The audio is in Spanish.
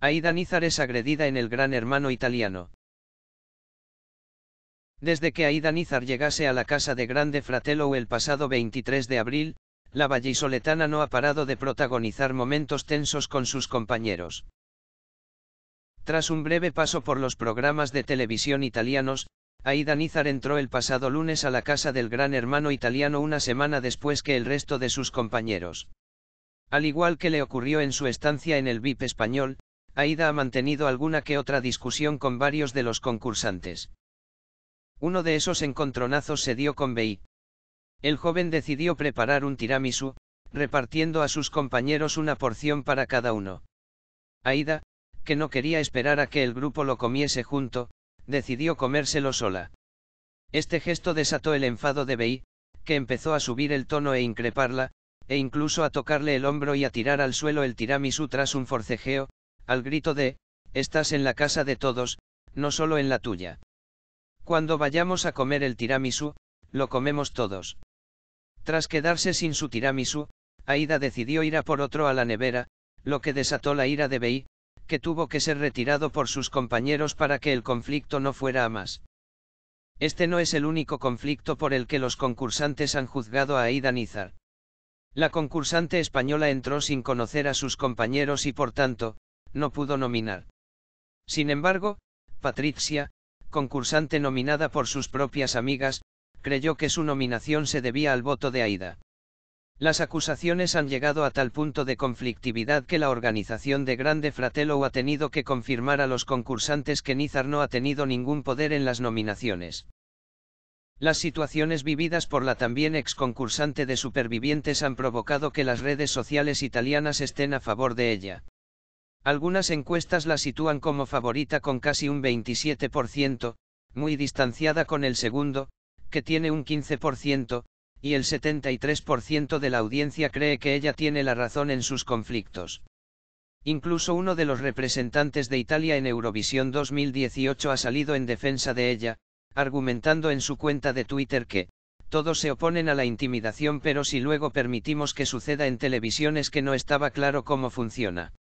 Aida Nizar es agredida en el Gran Hermano italiano. Desde que Aida Nizar llegase a la casa de Grande Fratello el pasado 23 de abril, la vallisoletana no ha parado de protagonizar momentos tensos con sus compañeros. Tras un breve paso por los programas de televisión italianos, Aida Nizar entró el pasado lunes a la casa del Gran Hermano italiano una semana después que el resto de sus compañeros. Al igual que le ocurrió en su estancia en el VIP español, Aida ha mantenido alguna que otra discusión con varios de los concursantes. Uno de esos encontronazos se dio con Bey. El joven decidió preparar un tiramisú, repartiendo a sus compañeros una porción para cada uno. Aida, que no quería esperar a que el grupo lo comiese junto, decidió comérselo sola. Este gesto desató el enfado de Bey, que empezó a subir el tono e increparla, e incluso a tocarle el hombro y a tirar al suelo el tiramisú tras un forcejeo, al grito de, estás en la casa de todos, no solo en la tuya. Cuando vayamos a comer el tiramisú, lo comemos todos. Tras quedarse sin su tiramisú, Aida decidió ir a por otro a la nevera, lo que desató la ira de Bey, que tuvo que ser retirado por sus compañeros para que el conflicto no fuera a más. Este no es el único conflicto por el que los concursantes han juzgado a Aida Nizar. La concursante española entró sin conocer a sus compañeros y por tanto, no pudo nominar. Sin embargo, Patricia, concursante nominada por sus propias amigas, creyó que su nominación se debía al voto de Aida. Las acusaciones han llegado a tal punto de conflictividad que la organización de Grande Fratello ha tenido que confirmar a los concursantes que Nizar no ha tenido ningún poder en las nominaciones. Las situaciones vividas por la también ex concursante de supervivientes han provocado que las redes sociales italianas estén a favor de ella. Algunas encuestas la sitúan como favorita con casi un 27%, muy distanciada con el segundo, que tiene un 15%, y el 73% de la audiencia cree que ella tiene la razón en sus conflictos. Incluso uno de los representantes de Italia en Eurovisión 2018 ha salido en defensa de ella, argumentando en su cuenta de Twitter que, todos se oponen a la intimidación pero si luego permitimos que suceda en televisión es que no estaba claro cómo funciona.